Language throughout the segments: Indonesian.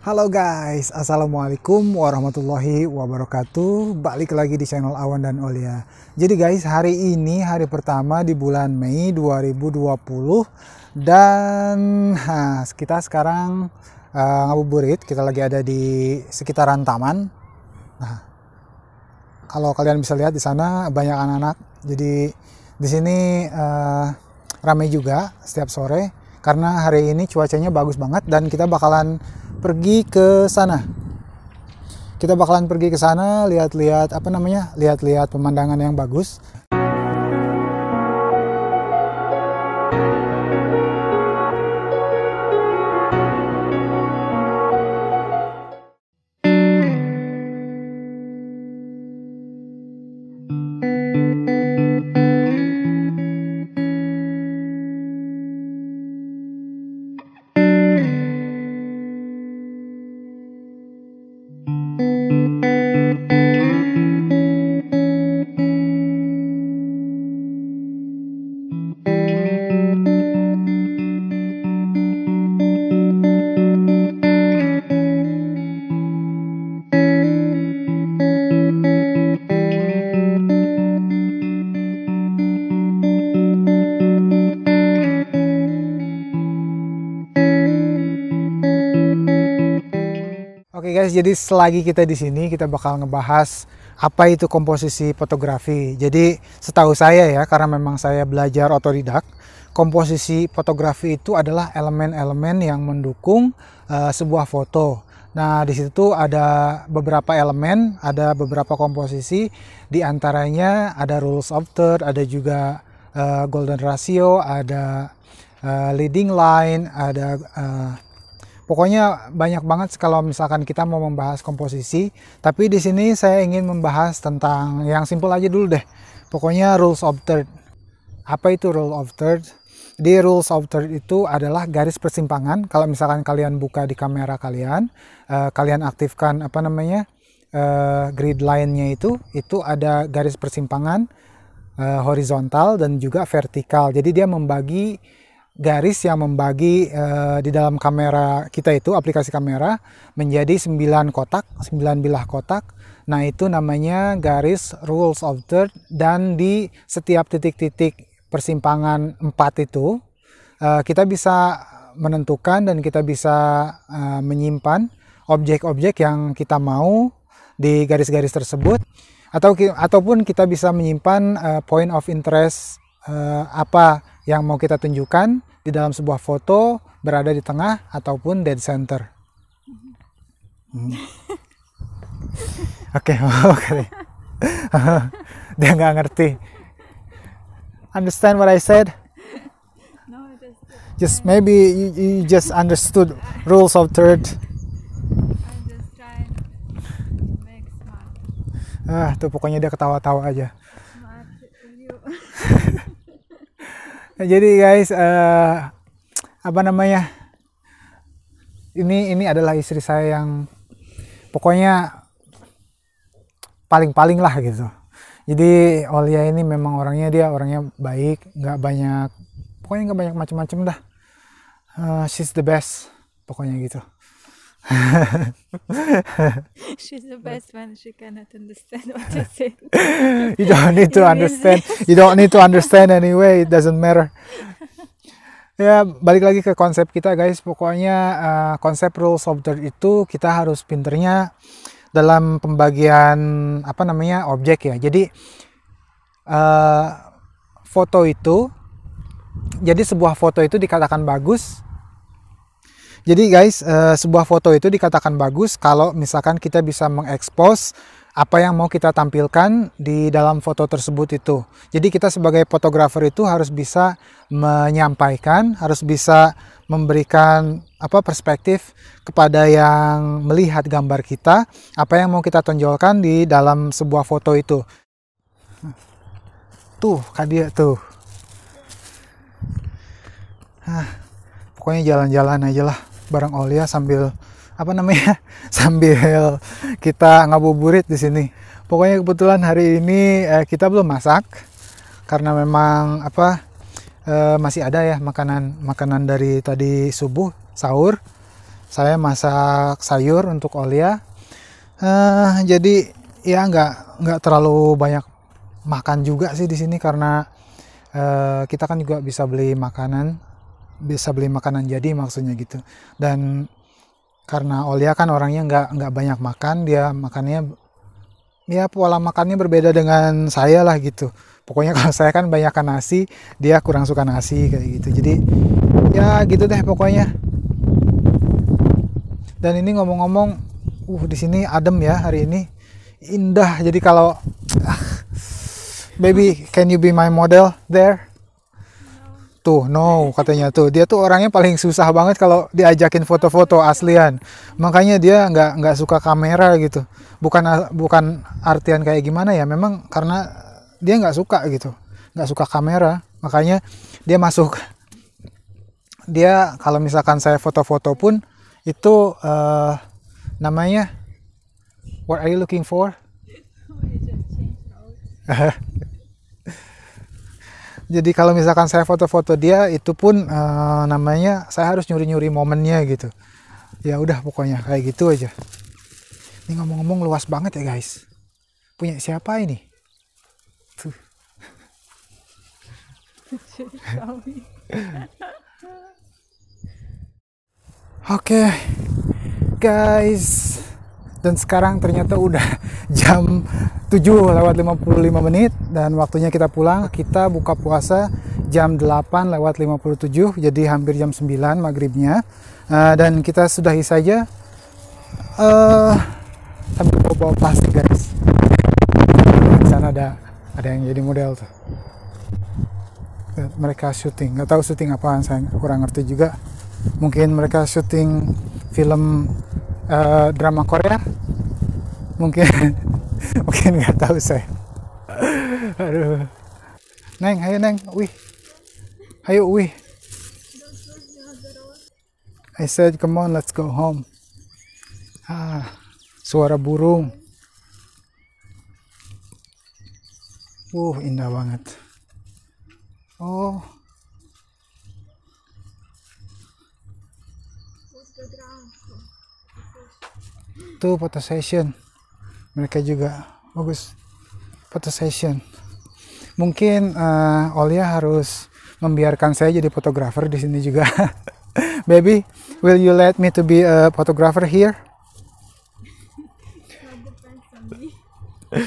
Halo guys, Assalamualaikum warahmatullahi wabarakatuh Balik lagi di channel Awan dan Olia Jadi guys, hari ini hari pertama di bulan Mei 2020 Dan ha, kita sekarang uh, ngabuburit Kita lagi ada di sekitaran taman Nah, kalau kalian bisa lihat di sana banyak anak-anak Jadi di sini uh, ramai juga setiap sore Karena hari ini cuacanya bagus banget Dan kita bakalan pergi ke sana. Kita bakalan pergi ke sana lihat-lihat apa namanya? lihat-lihat pemandangan yang bagus. jadi selagi kita di sini kita bakal ngebahas apa itu komposisi fotografi. Jadi setahu saya ya karena memang saya belajar otodidak, komposisi fotografi itu adalah elemen-elemen yang mendukung uh, sebuah foto. Nah, di situ ada beberapa elemen, ada beberapa komposisi, di antaranya ada rules of third, ada juga uh, golden ratio, ada uh, leading line, ada uh, Pokoknya banyak banget kalau misalkan kita mau membahas komposisi, tapi di sini saya ingin membahas tentang yang simple aja dulu deh. Pokoknya rules of third. Apa itu rule of third? Di rules of third itu adalah garis persimpangan. Kalau misalkan kalian buka di kamera kalian, eh, kalian aktifkan apa namanya eh, grid line-nya itu, itu ada garis persimpangan eh, horizontal dan juga vertikal. Jadi dia membagi garis yang membagi uh, di dalam kamera kita itu aplikasi kamera menjadi 9 kotak, 9 bilah kotak. Nah, itu namanya garis rules of third dan di setiap titik-titik persimpangan 4 itu uh, kita bisa menentukan dan kita bisa uh, menyimpan objek-objek yang kita mau di garis-garis tersebut atau ataupun kita bisa menyimpan uh, point of interest uh, apa yang mau kita tunjukkan di dalam sebuah foto berada di tengah ataupun dead center. Hmm. Oke, hmm. oke. Okay. Dia nggak ngerti. Understand what I said? just, just maybe you, you just understood rules of third. Ah, tuh pokoknya dia ketawa-tawa aja. nah, jadi guys uh, apa namanya ini ini adalah istri saya yang pokoknya paling-paling lah gitu jadi Olia ini memang orangnya dia orangnya baik nggak banyak pokoknya nggak banyak macam-macam dah uh, she's the best pokoknya gitu She's the best when she cannot understand what I say. you don't need to understand. You don't need to understand anyway. It doesn't matter. Ya balik lagi ke konsep kita guys. Pokoknya uh, konsep rules of itu kita harus pinternya dalam pembagian apa namanya objek ya. Jadi uh, foto itu jadi sebuah foto itu dikatakan bagus jadi guys, uh, sebuah foto itu dikatakan bagus kalau misalkan kita bisa mengekspos apa yang mau kita tampilkan di dalam foto tersebut itu. Jadi kita sebagai fotografer itu harus bisa menyampaikan, harus bisa memberikan apa perspektif kepada yang melihat gambar kita, apa yang mau kita tonjolkan di dalam sebuah foto itu. Tuh, kadia tuh. Hah, pokoknya jalan-jalan aja lah bareng Olia sambil apa namanya sambil kita ngabuburit di sini. Pokoknya kebetulan hari ini eh, kita belum masak karena memang apa eh, masih ada ya makanan makanan dari tadi subuh sahur. Saya masak sayur untuk Olia. Eh, jadi ya nggak nggak terlalu banyak makan juga sih di sini karena eh, kita kan juga bisa beli makanan bisa beli makanan jadi maksudnya gitu dan karena Olia kan orangnya nggak nggak banyak makan dia makannya ya pola makannya berbeda dengan saya lah gitu pokoknya kalau saya kan kan nasi dia kurang suka nasi kayak gitu jadi ya gitu deh pokoknya dan ini ngomong-ngomong uh di sini adem ya hari ini indah jadi kalau ah, baby can you be my model there tuh no katanya tuh dia tuh orangnya paling susah banget kalau diajakin foto-foto aslian makanya dia nggak nggak suka kamera gitu bukan bukan artian kayak gimana ya memang karena dia nggak suka gitu nggak suka kamera makanya dia masuk dia kalau misalkan saya foto-foto pun itu uh, namanya what are you looking for Jadi kalau misalkan saya foto-foto dia itu pun e, namanya saya harus nyuri-nyuri momennya gitu. Ya udah pokoknya kayak gitu aja. Ini ngomong-ngomong luas banget ya guys. Punya siapa ini? Tuh. Oke. Okay. Guys, dan sekarang ternyata udah jam 7 lewat 55 menit dan waktunya kita pulang kita buka puasa jam 8 lewat 57 jadi hampir jam 9 maghribnya uh, dan kita sudahi saja uh, sambil bawa, bawa plastik guys di sana ada ada yang jadi model tuh eh, mereka syuting nggak tahu syuting apaan saya kurang ngerti juga mungkin mereka syuting film uh, drama Korea mungkin mungkin nggak tahu saya aduh neng ayo neng wih ayo wih I said come on let's go home ah suara burung uh indah banget oh itu foto session mereka juga bagus foto session mungkin uh, Olia harus membiarkan saya jadi fotografer di sini juga baby will you let me to be a photographer here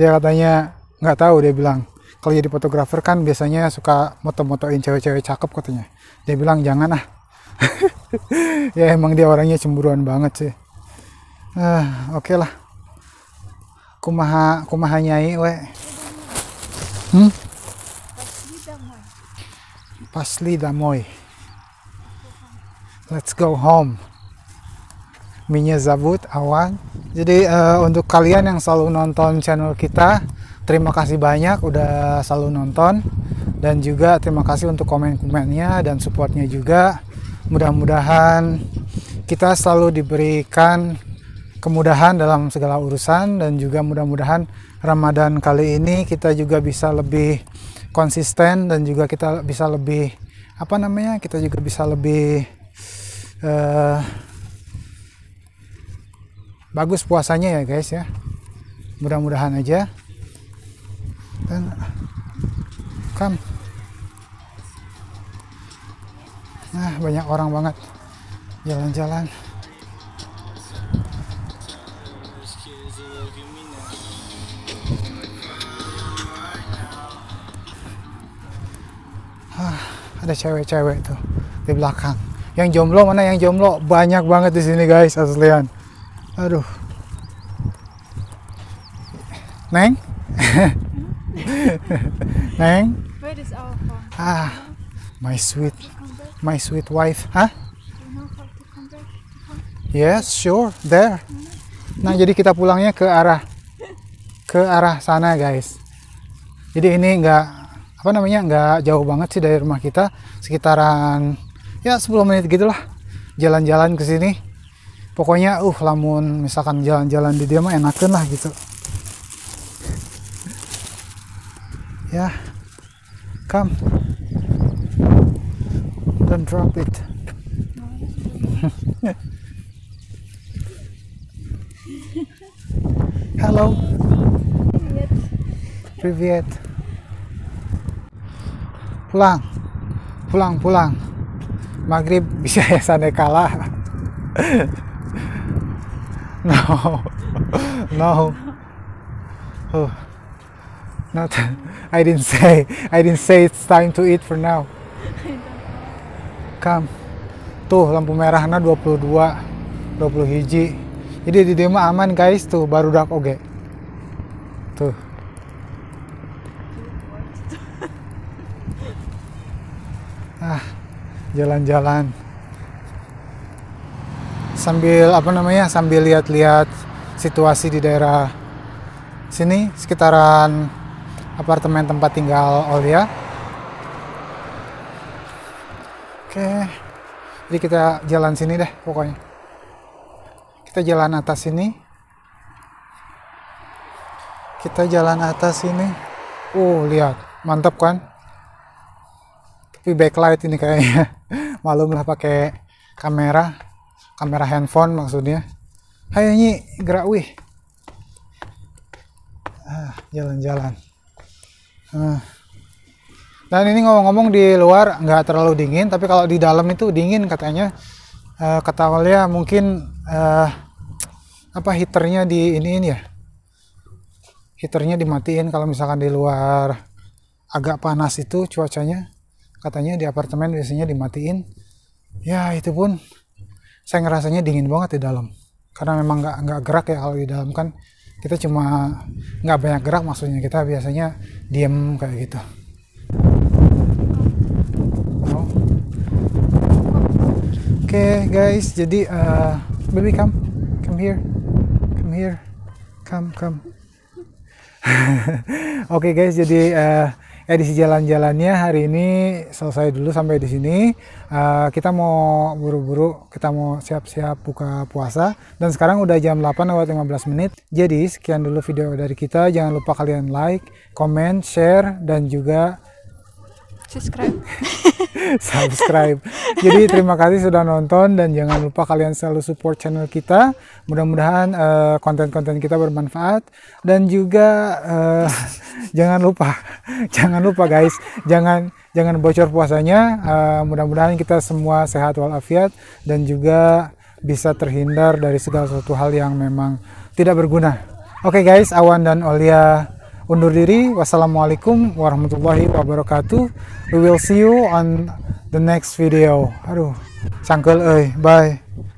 dia katanya nggak tahu dia bilang kalau jadi fotografer kan biasanya suka moto-motoin cewek-cewek cakep katanya dia bilang jangan ah ya emang dia orangnya cemburuan banget sih uh, oke okay lah kumaha kumaha nyai we hmm pasli damoy let's go home minyak zabut awan jadi uh, untuk kalian yang selalu nonton channel kita terima kasih banyak udah selalu nonton dan juga terima kasih untuk komen-komennya dan supportnya juga Mudah-mudahan kita selalu diberikan kemudahan dalam segala urusan dan juga mudah-mudahan Ramadan kali ini kita juga bisa lebih konsisten dan juga kita bisa lebih apa namanya kita juga bisa lebih uh, bagus puasanya ya guys ya mudah-mudahan aja dan kam nah banyak orang banget jalan-jalan ah, ada cewek-cewek tuh di belakang yang jomblo mana yang jomblo banyak banget di sini guys aslian aduh neng hmm? neng Where is our phone? ah my sweet my sweet wife, huh? Yes, sure, there. Nah, jadi kita pulangnya ke arah ke arah sana, guys. Jadi ini nggak apa namanya nggak jauh banget sih dari rumah kita, sekitaran ya 10 menit gitulah jalan-jalan ke sini. Pokoknya, uh, lamun misalkan jalan-jalan di dia mah enakan lah gitu. Ya, come. and drop it. Hello. Привет. Привет. Pulang. Pulang, pulang. Maghrib bisa ya sana kalah. no. No. Oh. Not I didn't say I didn't say it's time to eat for now. rekam tuh lampu merahnya 22 20 hiji jadi di demo aman guys tuh baru dak oge tuh ah jalan-jalan sambil apa namanya sambil lihat-lihat situasi di daerah sini sekitaran apartemen tempat tinggal Olia jadi kita jalan sini deh pokoknya kita jalan atas sini kita jalan atas sini uh lihat mantap kan tapi backlight ini kayaknya malum lah pakai kamera kamera handphone maksudnya Hai nyi gerak wih ah, jalan-jalan ah. Dan ini ngomong-ngomong di luar nggak terlalu dingin, tapi kalau di dalam itu dingin katanya. Uh, kata Walia mungkin uh, apa heaternya di ini ini ya. Heaternya dimatiin kalau misalkan di luar agak panas itu cuacanya. Katanya di apartemen biasanya dimatiin. Ya itu pun saya ngerasanya dingin banget di dalam. Karena memang nggak nggak gerak ya kalau di dalam kan kita cuma nggak banyak gerak maksudnya kita biasanya diem kayak gitu. okay, guys jadi uh, baby come come here come here come come oke okay, guys jadi uh, edisi jalan-jalannya hari ini selesai dulu sampai di sini. Uh, kita mau buru-buru, kita mau siap-siap buka puasa. Dan sekarang udah jam 8 lewat 15 menit. Jadi sekian dulu video dari kita. Jangan lupa kalian like, comment, share, dan juga subscribe subscribe jadi terima kasih sudah nonton dan jangan lupa kalian selalu support channel kita mudah-mudahan konten eh, konten-konten kita bermanfaat dan juga uh, jangan lupa jangan lupa guys jangan jangan bocor puasanya uh, mudah-mudahan kita semua sehat walafiat dan juga bisa terhindar dari segala sesuatu hal yang memang tidak berguna oke okay guys Awan dan Olia undur diri. Wassalamualaikum warahmatullahi wabarakatuh. We will see you on the next video. Aduh, cangkel eh. Bye.